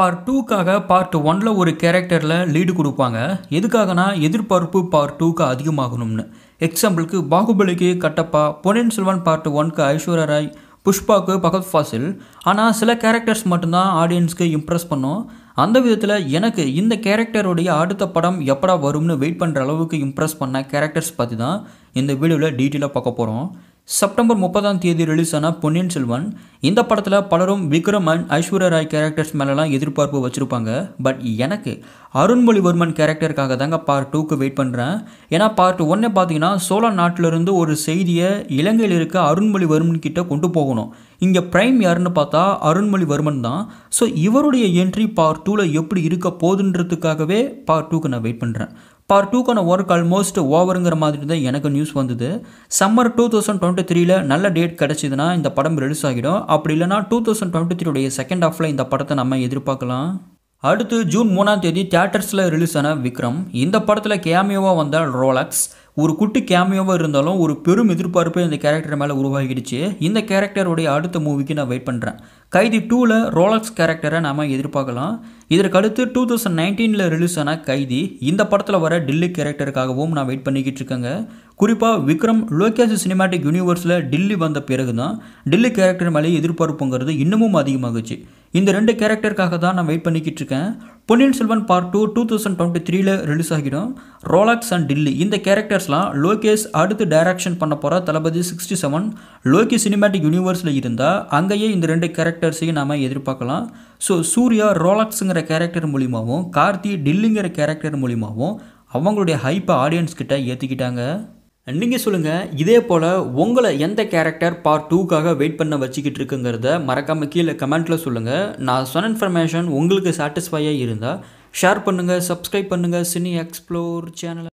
part டூக்காக part ஒனில் ஒரு கேரக்டரில் லீடு கொடுப்பாங்க எதுக்காகனா எதிர்பார்ப்பு பார்ட் டூக்கு அதிகமாகணும்னு எக்ஸாம்பிளுக்கு பாகுபலிக்கு கட்டப்பா பொன்னியின் செல்வன் பார்ட் ஒன்க்கு ஐஸ்வர்யா ராய் புஷ்பாக்கு பகத் ஃபாசில் ஆனால் சில கேரக்டர்ஸ் மட்டும்தான் ஆடியன்ஸ்க்கு இம்ப்ரெஸ் பண்ணும் அந்த விதத்தில் எனக்கு இந்த கேரக்டருடைய அடுத்த படம் எப்படா வரும்னு வெயிட் பண்ணுற அளவுக்கு இம்ப்ரெஸ் பண்ண கேரக்டர்ஸ் பற்றி தான் இந்த வீடியோவில் டீட்டெயிலாக பார்க்க போகிறோம் செப்டம்பர் முப்பதாம் தேதி ரிலீஸ் ஆன பொன்னியின் செல்வன் இந்த படத்தில் பலரும் விக்ரம் அண்ட் ஐஸ்வர்யா ராய் கேரக்டர்ஸ் மேலெலாம் எதிர்பார்ப்பு வச்சுருப்பாங்க பட் எனக்கு அருண்மொழிவர்மன் கேரக்டருக்காக தாங்க பார்ட் டூக்கு வெயிட் பண்ணுறேன் ஏன்னா பார்ட் ஒன்னே பார்த்தீங்கன்னா சோழ நாட்டிலிருந்து ஒரு செய்தியை இலங்கையில் இருக்க அருண்மொழிவர்மன் கிட்ட கொண்டு போகணும் இங்கே ப்ரைம் யாருன்னு பார்த்தா அருண்மொழிவர்மன் தான் ஸோ இவருடைய என்ட்ரி பார்ட் டூவில் எப்படி இருக்க போதுன்றதுக்காகவே பார்ட் டூக்கு நான் வெயிட் பண்ணுறேன் பார்ட் டூக்கான ஒர்க் ஆல்மோஸ்ட் ஓவருங்கிற மாதிரி தான் எனக்கு நியூஸ் வந்தது சம்மர் டூ தௌசண்ட் டுவெண்ட்டி த்ரீல நல்ல டேட் கிடச்சிதுன்னா இந்த படம் ரிலீஸ் ஆகிடும் அப்படி இல்லைனா டூ தௌசண்ட் டுவெண்ட்டி த்ரீடைய செகண்ட் ஆஃபில் இந்த படத்தை நம்ம எதிர்பார்க்கலாம் அடுத்து ஜூன் மூணாம் தேதி தியேட்டர்ஸில் ரிலீஸ் ஆன விக்ரம் இந்த படத்தில் கேமியோவாக வந்த ரோலக்ஸ் ஒரு குட்டி கேமியோவாக இருந்தாலும் ஒரு பெரும் எதிர்பார்ப்பு இந்த கேரக்டர் மேலே உருவாகிடுச்சு இந்த கேரக்டருடைய அடுத்த மூவிக்கு நான் வெயிட் பண்ணுறேன் கைதி டூவில் ரோலக்ஸ் கேரக்டரை நாம் எதிர்பார்க்கலாம் இதற்கடுத்து டூ தௌசண்ட் நைன்டீனில் ரிலீஸ் ஆன கைதி இந்த படத்தில் வர டில்லி கேரக்டருக்காகவும் நான் வெயிட் பண்ணிக்கிட்டு இருக்கேங்க குறிப்பாக விக்ரம் லோகேஷ் சினிமேட்டிக் யூனிவர்ஸில் டில்லி வந்த பிறகு தான் டில்லி கேரக்டர் மேலே எதிர்பார்ப்புங்கிறது இன்னமும் அதிகமாகுச்சு இந்த ரெண்டு கேரக்டருக்காக தான் நான் வெயிட் பண்ணிக்கிட்டு இருக்கேன் Ponniyin Selvan part two two thousand twenty த்ரீல ரிலீஸ் ஆகிடும் ரோலாக்ஸ் அண்ட் டில்லி இந்த கேரக்டர்ஸ்லாம் லோகேஷ் அடுத்து டைரக்ஷன் பண்ண போகிற Thalapathy sixty seven Loki cinematic யூனிவர்ஸில் இருந்தால் அங்கேயே இந்த ரெண்டு கேரக்டர்ஸையும் நாம் எதிர்பார்க்கலாம் ஸோ சூர்யா ரோலாக்ஸுங்கிற கேரக்டர் மூலிமாவும் கார்த்தி டில்லிங்கிற கேரக்டர் மூலிமாவும் அவங்களுடைய ஹைப்பை ஆடியன்ஸ் கிட்டே ஏற்றிக்கிட்டாங்க நீங்கள் சொல்லுங்கள் இதே போல் உங்களை எந்த கேரக்டர் பார்ட் டூக்காக வெயிட் பண்ண வச்சுக்கிட்டு இருக்குங்கிறத மறக்காமல் கீழே கமெண்ட்டில் சொல்லுங்கள் நான் சொன்ன இன்ஃபர்மேஷன் உங்களுக்கு சாட்டிஸ்ஃபையாக இருந்தால் ஷேர் பண்ணுங்கள் சப்ஸ்கிரைப் பண்ணுங்கள் சினி எக்ஸ்ப்ளோர் சேனலை